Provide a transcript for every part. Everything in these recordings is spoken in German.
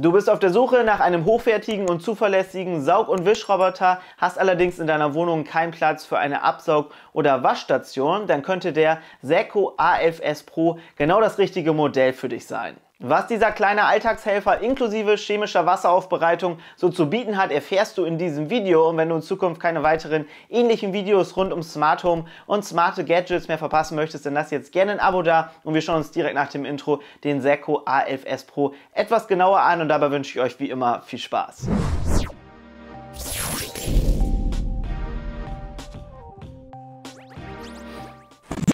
Du bist auf der Suche nach einem hochwertigen und zuverlässigen Saug- und Wischroboter, hast allerdings in deiner Wohnung keinen Platz für eine Absaug- oder Waschstation, dann könnte der Seco AFS Pro genau das richtige Modell für dich sein. Was dieser kleine Alltagshelfer inklusive chemischer Wasseraufbereitung so zu bieten hat, erfährst du in diesem Video. Und wenn du in Zukunft keine weiteren ähnlichen Videos rund um Smart Home und smarte Gadgets mehr verpassen möchtest, dann lass jetzt gerne ein Abo da und wir schauen uns direkt nach dem Intro den Seco A11S Pro etwas genauer an und dabei wünsche ich euch wie immer viel Spaß.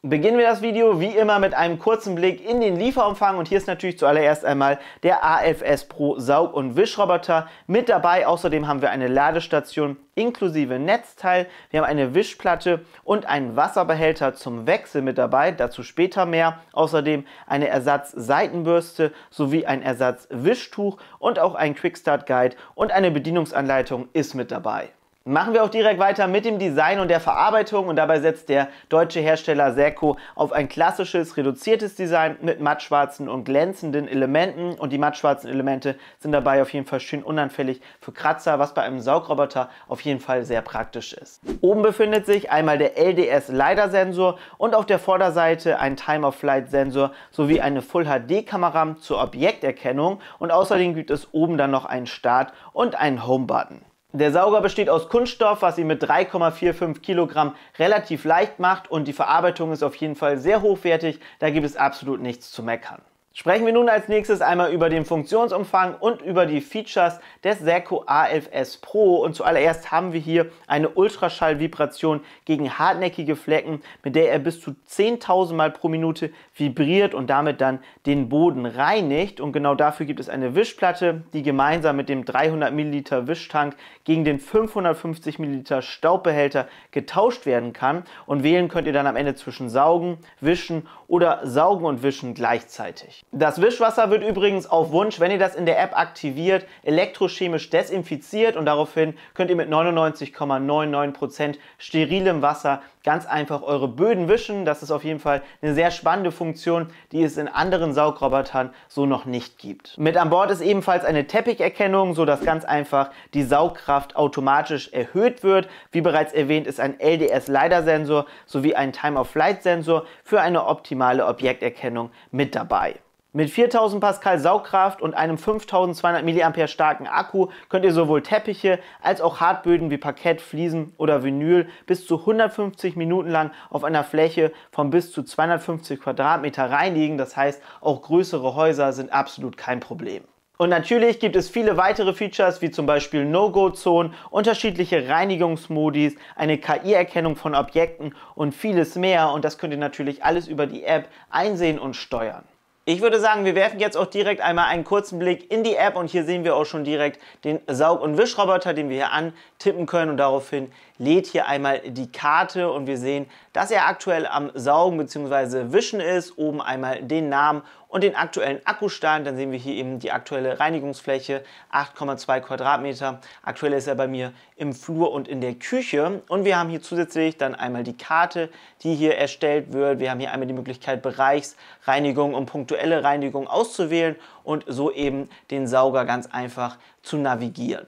Beginnen wir das Video wie immer mit einem kurzen Blick in den Lieferumfang und hier ist natürlich zuallererst einmal der AFS Pro Saug- und Wischroboter mit dabei. Außerdem haben wir eine Ladestation inklusive Netzteil, wir haben eine Wischplatte und einen Wasserbehälter zum Wechsel mit dabei, dazu später mehr. Außerdem eine Ersatzseitenbürste sowie ein Ersatzwischtuch und auch ein Quickstart Guide und eine Bedienungsanleitung ist mit dabei. Machen wir auch direkt weiter mit dem Design und der Verarbeitung und dabei setzt der deutsche Hersteller Seco auf ein klassisches, reduziertes Design mit mattschwarzen und glänzenden Elementen und die mattschwarzen Elemente sind dabei auf jeden Fall schön unanfällig für Kratzer, was bei einem Saugroboter auf jeden Fall sehr praktisch ist. Oben befindet sich einmal der LDS LiDAR Sensor und auf der Vorderseite ein Time of Flight Sensor sowie eine Full HD Kamera zur Objekterkennung und außerdem gibt es oben dann noch einen Start und einen Home Button. Der Sauger besteht aus Kunststoff, was ihn mit 3,45 Kilogramm relativ leicht macht und die Verarbeitung ist auf jeden Fall sehr hochwertig. Da gibt es absolut nichts zu meckern. Sprechen wir nun als nächstes einmal über den Funktionsumfang und über die Features des Seiko A11S Pro. Und zuallererst haben wir hier eine Ultraschallvibration gegen hartnäckige Flecken, mit der er bis zu 10.000 Mal pro Minute vibriert und damit dann den Boden reinigt. Und genau dafür gibt es eine Wischplatte, die gemeinsam mit dem 300 Milliliter Wischtank gegen den 550 Milliliter Staubbehälter getauscht werden kann. Und wählen könnt ihr dann am Ende zwischen Saugen, Wischen oder Saugen und Wischen gleichzeitig. Das Wischwasser wird übrigens auf Wunsch, wenn ihr das in der App aktiviert, elektrochemisch desinfiziert und daraufhin könnt ihr mit 99,99% sterilem Wasser ganz einfach eure Böden wischen. Das ist auf jeden Fall eine sehr spannende Funktion, die es in anderen Saugrobotern so noch nicht gibt. Mit an Bord ist ebenfalls eine Teppicherkennung, sodass ganz einfach die Saugkraft automatisch erhöht wird. Wie bereits erwähnt ist ein LDS-Leidersensor sowie ein Time-of-Flight-Sensor für eine optimale Objekterkennung mit dabei. Mit 4000 Pascal Saugkraft und einem 5200 mAh starken Akku könnt ihr sowohl Teppiche als auch Hartböden wie Parkett, Fliesen oder Vinyl bis zu 150 Minuten lang auf einer Fläche von bis zu 250 Quadratmeter reinigen. Das heißt, auch größere Häuser sind absolut kein Problem. Und natürlich gibt es viele weitere Features wie zum Beispiel No-Go-Zonen, unterschiedliche Reinigungsmodis, eine KI-Erkennung von Objekten und vieles mehr. Und das könnt ihr natürlich alles über die App einsehen und steuern. Ich würde sagen, wir werfen jetzt auch direkt einmal einen kurzen Blick in die App und hier sehen wir auch schon direkt den Saug- und Wischroboter, den wir hier antippen können und daraufhin lädt hier einmal die Karte und wir sehen, dass er aktuell am Saugen bzw. Wischen ist, oben einmal den Namen und den aktuellen Akkustand. Dann sehen wir hier eben die aktuelle Reinigungsfläche, 8,2 Quadratmeter. Aktuell ist er bei mir im Flur und in der Küche. Und wir haben hier zusätzlich dann einmal die Karte, die hier erstellt wird. Wir haben hier einmal die Möglichkeit, Bereichsreinigung und punktuelle Reinigung auszuwählen und so eben den Sauger ganz einfach zu navigieren.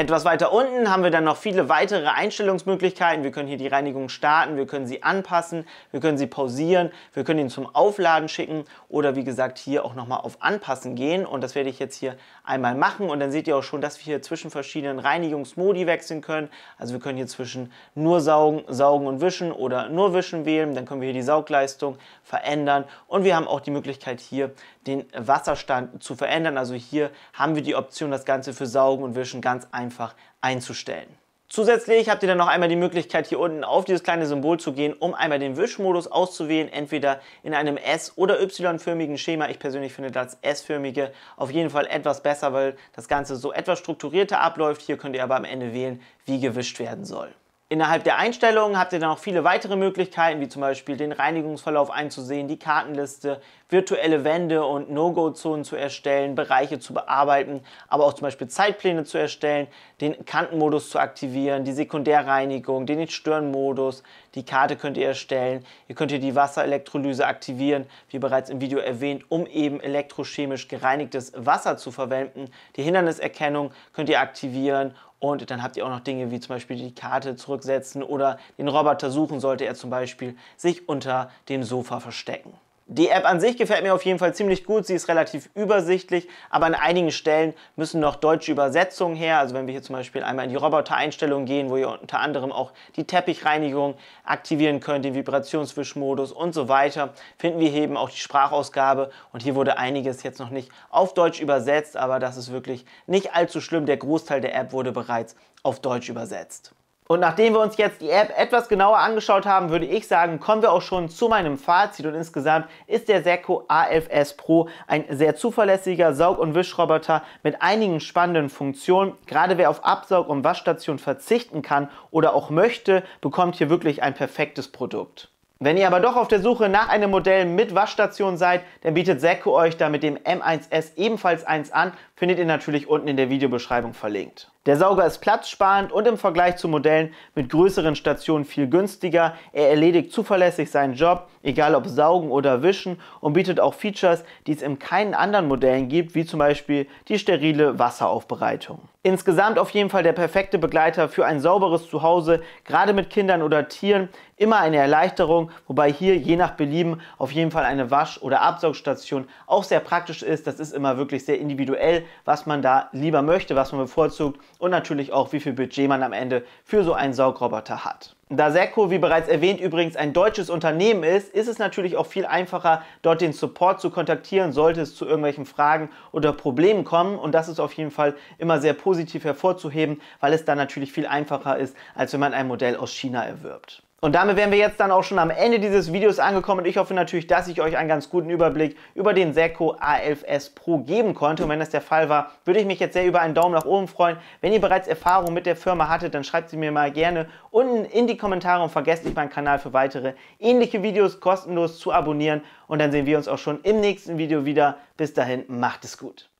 Etwas weiter unten haben wir dann noch viele weitere Einstellungsmöglichkeiten. Wir können hier die Reinigung starten, wir können sie anpassen, wir können sie pausieren, wir können ihn zum Aufladen schicken oder wie gesagt hier auch nochmal auf Anpassen gehen und das werde ich jetzt hier einmal machen und dann seht ihr auch schon, dass wir hier zwischen verschiedenen Reinigungsmodi wechseln können. Also wir können hier zwischen nur saugen, saugen und wischen oder nur wischen wählen, dann können wir hier die Saugleistung verändern und wir haben auch die Möglichkeit hier den Wasserstand zu verändern. Also hier haben wir die Option, das Ganze für Saugen und Wischen ganz einfach einfach einzustellen. Zusätzlich habt ihr dann noch einmal die Möglichkeit, hier unten auf dieses kleine Symbol zu gehen, um einmal den Wischmodus auszuwählen, entweder in einem S- oder Y-förmigen Schema. Ich persönlich finde das S-förmige auf jeden Fall etwas besser, weil das Ganze so etwas strukturierter abläuft. Hier könnt ihr aber am Ende wählen, wie gewischt werden soll. Innerhalb der Einstellungen habt ihr dann auch viele weitere Möglichkeiten, wie zum Beispiel den Reinigungsverlauf einzusehen, die Kartenliste, virtuelle Wände und No-Go-Zonen zu erstellen, Bereiche zu bearbeiten, aber auch zum Beispiel Zeitpläne zu erstellen, den Kantenmodus zu aktivieren, die Sekundärreinigung, den Nicht-Stören-Modus, die Karte könnt ihr erstellen, ihr könnt hier die Wasserelektrolyse aktivieren, wie bereits im Video erwähnt, um eben elektrochemisch gereinigtes Wasser zu verwenden, die Hinderniserkennung könnt ihr aktivieren und dann habt ihr auch noch Dinge wie zum Beispiel die Karte zurücksetzen oder den Roboter suchen, sollte er zum Beispiel sich unter dem Sofa verstecken. Die App an sich gefällt mir auf jeden Fall ziemlich gut. Sie ist relativ übersichtlich, aber an einigen Stellen müssen noch deutsche Übersetzungen her. Also wenn wir hier zum Beispiel einmal in die Roboter-Einstellungen gehen, wo ihr unter anderem auch die Teppichreinigung aktivieren könnt, den Vibrationswischmodus und so weiter, finden wir hier eben auch die Sprachausgabe. Und hier wurde einiges jetzt noch nicht auf Deutsch übersetzt, aber das ist wirklich nicht allzu schlimm. Der Großteil der App wurde bereits auf Deutsch übersetzt. Und nachdem wir uns jetzt die App etwas genauer angeschaut haben, würde ich sagen, kommen wir auch schon zu meinem Fazit. Und insgesamt ist der Seco AFS Pro ein sehr zuverlässiger Saug- und Wischroboter mit einigen spannenden Funktionen. Gerade wer auf Absaug- und Waschstation verzichten kann oder auch möchte, bekommt hier wirklich ein perfektes Produkt. Wenn ihr aber doch auf der Suche nach einem Modell mit Waschstation seid, dann bietet Seco euch da mit dem M1S ebenfalls eins an, findet ihr natürlich unten in der Videobeschreibung verlinkt. Der Sauger ist platzsparend und im Vergleich zu Modellen mit größeren Stationen viel günstiger. Er erledigt zuverlässig seinen Job, egal ob saugen oder wischen und bietet auch Features, die es in keinen anderen Modellen gibt, wie zum Beispiel die sterile Wasseraufbereitung. Insgesamt auf jeden Fall der perfekte Begleiter für ein sauberes Zuhause, gerade mit Kindern oder Tieren. Immer eine Erleichterung, wobei hier je nach Belieben auf jeden Fall eine Wasch- oder Absaugstation auch sehr praktisch ist. Das ist immer wirklich sehr individuell, was man da lieber möchte, was man bevorzugt und natürlich auch, wie viel Budget man am Ende für so einen Saugroboter hat. Da Seco, wie bereits erwähnt, übrigens ein deutsches Unternehmen ist, ist es natürlich auch viel einfacher, dort den Support zu kontaktieren, sollte es zu irgendwelchen Fragen oder Problemen kommen. Und das ist auf jeden Fall immer sehr positiv hervorzuheben, weil es dann natürlich viel einfacher ist, als wenn man ein Modell aus China erwirbt. Und damit wären wir jetzt dann auch schon am Ende dieses Videos angekommen und ich hoffe natürlich, dass ich euch einen ganz guten Überblick über den Seco A11S Pro geben konnte. Und wenn das der Fall war, würde ich mich jetzt sehr über einen Daumen nach oben freuen. Wenn ihr bereits Erfahrung mit der Firma hattet, dann schreibt sie mir mal gerne unten in die Kommentare und vergesst nicht meinen Kanal für weitere ähnliche Videos kostenlos zu abonnieren. Und dann sehen wir uns auch schon im nächsten Video wieder. Bis dahin, macht es gut.